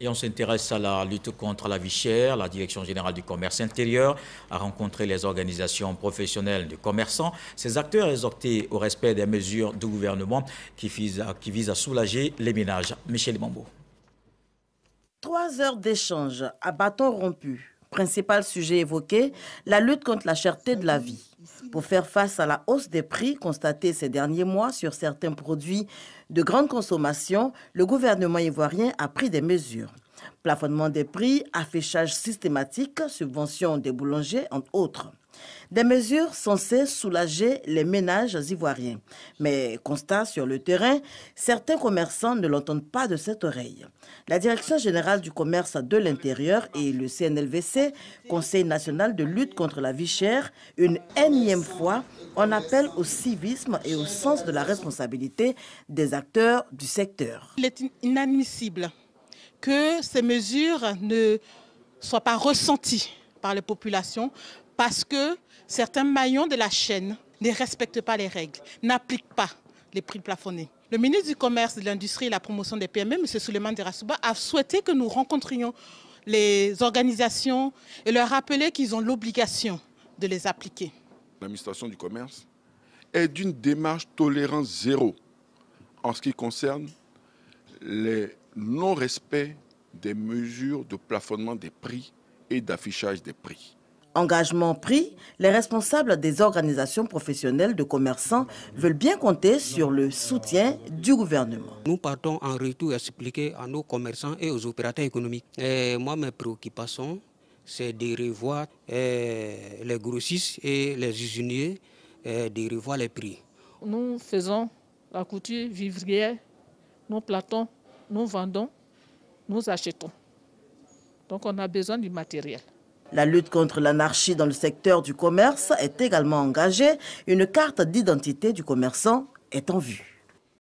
Et on s'intéresse à la lutte contre la vie chère. La Direction générale du commerce intérieur a rencontré les organisations professionnelles de commerçants. Ces acteurs exhortés au respect des mesures du gouvernement qui visent à, qui à soulager les ménages. Michel Mambo. Trois heures d'échange à bâton rompu principal sujet évoqué, la lutte contre la cherté de la vie. Pour faire face à la hausse des prix constatée ces derniers mois sur certains produits de grande consommation, le gouvernement ivoirien a pris des mesures. Plafonnement des prix, affichage systématique, subvention des boulangers, entre autres. Des mesures censées soulager les ménages ivoiriens. Mais constat sur le terrain, certains commerçants ne l'entendent pas de cette oreille. La Direction générale du commerce de l'intérieur et le CNLVC, Conseil national de lutte contre la vie chère, une énième fois, on appelle au civisme et au sens de la responsabilité des acteurs du secteur. Il est inadmissible que ces mesures ne soient pas ressenties par les populations parce que certains maillons de la chaîne ne respectent pas les règles, n'appliquent pas les prix plafonnés. Le ministre du Commerce, de l'Industrie et de la Promotion des PME, M. Souleymane Derasouba, a souhaité que nous rencontrions les organisations et leur rappeler qu'ils ont l'obligation de les appliquer. L'administration du commerce est d'une démarche tolérance zéro en ce qui concerne les non-respect des mesures de plafonnement des prix et d'affichage des prix. Engagement pris, les responsables des organisations professionnelles de commerçants veulent bien compter sur le soutien du gouvernement. Nous partons en retour expliquer à nos commerçants et aux opérateurs économiques. Et moi, mes préoccupations, c'est de revoir eh, les grossistes et les usiniers, eh, de revoir les prix. Nous faisons la couture vivrière, nous platons, nous vendons, nous achetons. Donc on a besoin du matériel. La lutte contre l'anarchie dans le secteur du commerce est également engagée. Une carte d'identité du commerçant est en vue.